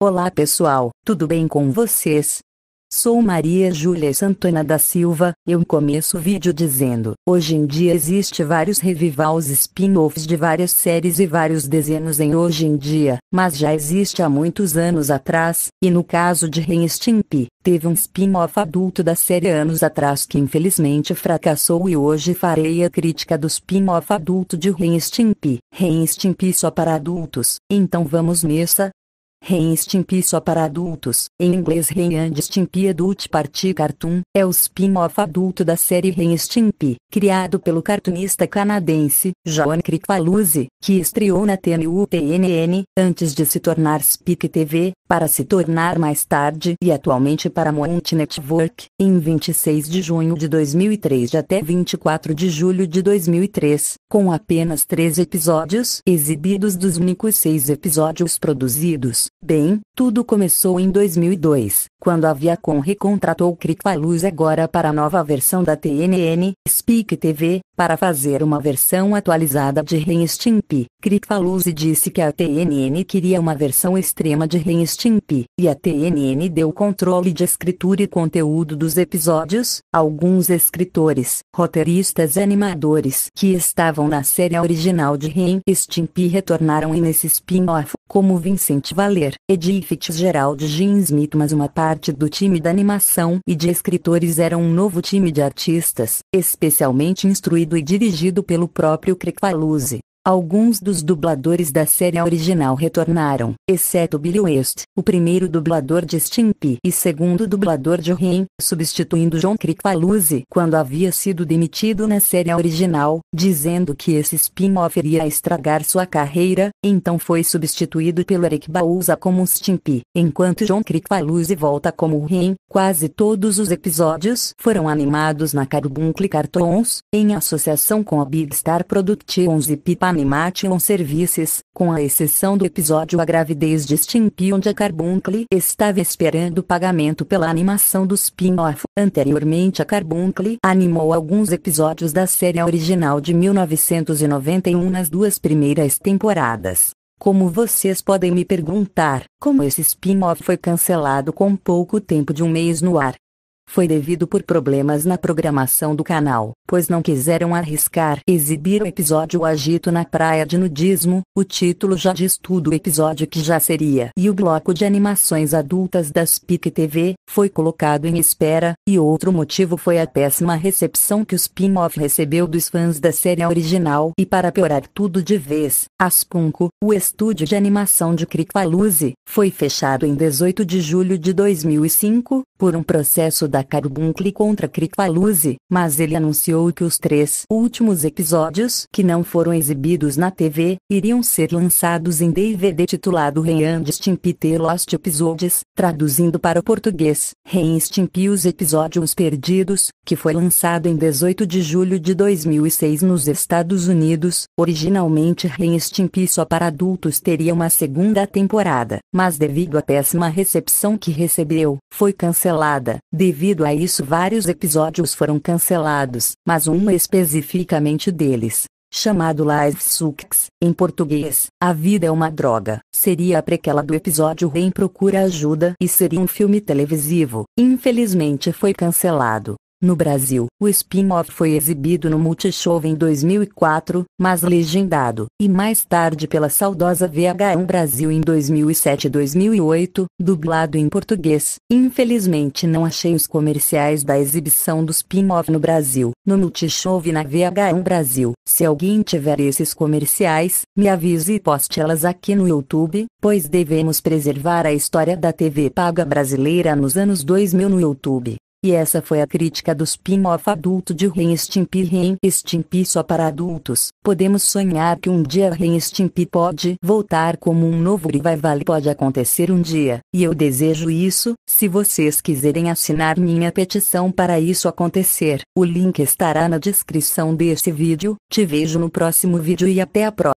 Olá pessoal, tudo bem com vocês? Sou Maria Júlia Santana da Silva, eu começo o vídeo dizendo, hoje em dia existe vários revivals spin-offs de várias séries e vários desenhos em hoje em dia, mas já existe há muitos anos atrás, e no caso de Ren Stimpy, teve um spin-off adulto da série anos atrás que infelizmente fracassou e hoje farei a crítica do spin-off adulto de Ren Stimpy, Ren Stimpy só para adultos, então vamos nessa, Reinstimpi só para adultos, em inglês Reinstimpi Adult Party Cartoon, é o spin-off adulto da série Reinstimpi, criado pelo cartunista canadense, John Kricfalusi, que estreou na TNU-TNN, antes de se tornar Speak TV, para se tornar mais tarde e atualmente para Paramount Network, em 26 de junho de 2003 até 24 de julho de 2003, com apenas três episódios exibidos dos únicos seis episódios produzidos. Bem, tudo começou em 2002, quando a Viacom recontratou Crick Luz agora para a nova versão da TNN, Speak TV, para fazer uma versão atualizada de Reinstimp, Cripfaluzi disse que a TNN queria uma versão extrema de Stimpy, e a TNN deu controle de escritura e conteúdo dos episódios. Alguns escritores, roteiristas e animadores que estavam na série original de Stimpy retornaram nesse spin-off, como Vincent Valer, Eddie Fitzgerald e Jim Smith, mas uma parte do time da animação e de escritores era um novo time de artistas, especialmente instruído e dirigido pelo próprio Cripfaluzi. Alguns dos dubladores da série original retornaram, exceto Billy West, o primeiro dublador de Stimpy e segundo dublador de Ren, substituindo John Kricfalusi quando havia sido demitido na série original, dizendo que esse spin-off iria estragar sua carreira, então foi substituído pelo Eric Bauza como Stimpy, enquanto John Kricfalusi volta como Ren, Quase todos os episódios foram animados na Carbuncle Cartoons, em associação com a Big Star Productions e Pipa Animation Services, com a exceção do episódio A Gravidez de Stimpy onde a Carbuncle estava esperando pagamento pela animação do spin-off. Anteriormente a Carbuncle animou alguns episódios da série original de 1991 nas duas primeiras temporadas. Como vocês podem me perguntar, como esse spin-off foi cancelado com pouco tempo de um mês no ar, foi devido por problemas na programação do canal, pois não quiseram arriscar exibir o episódio Agito na Praia de Nudismo, o título já diz tudo o episódio que já seria. E o bloco de animações adultas das PIC TV, foi colocado em espera, e outro motivo foi a péssima recepção que o spin-off recebeu dos fãs da série original. E para piorar tudo de vez, Aspunco, o estúdio de animação de Cricvaluzi, foi fechado em 18 de julho de 2005, por um processo da da Carbuncle contra Kricfalusi, mas ele anunciou que os três últimos episódios que não foram exibidos na TV, iriam ser lançados em DVD titulado Ter Lost Episodes, traduzindo para o português, Reinstimpe os episódios perdidos, que foi lançado em 18 de julho de 2006 nos Estados Unidos, originalmente Reinstimpe só para adultos teria uma segunda temporada, mas devido à péssima recepção que recebeu, foi cancelada, devido Devido a isso, vários episódios foram cancelados, mas um especificamente deles, chamado Live Sucks, em português, A Vida é uma Droga, seria a prequela do episódio Rem Procura Ajuda e seria um filme televisivo, infelizmente foi cancelado. No Brasil, o spin-off foi exibido no Multishow em 2004, mas legendado, e mais tarde pela saudosa VH1 Brasil em 2007 e 2008, dublado em português. Infelizmente não achei os comerciais da exibição do spin-off no Brasil, no Multishow e na VH1 Brasil. Se alguém tiver esses comerciais, me avise e poste elas aqui no YouTube, pois devemos preservar a história da TV paga brasileira nos anos 2000 no YouTube. E essa foi a crítica do spin-off adulto de Ren Stimpy Ren Stimpy só para adultos. Podemos sonhar que um dia Ren Stimpy pode voltar como um novo revival pode acontecer um dia. E eu desejo isso, se vocês quiserem assinar minha petição para isso acontecer. O link estará na descrição desse vídeo. Te vejo no próximo vídeo e até a próxima.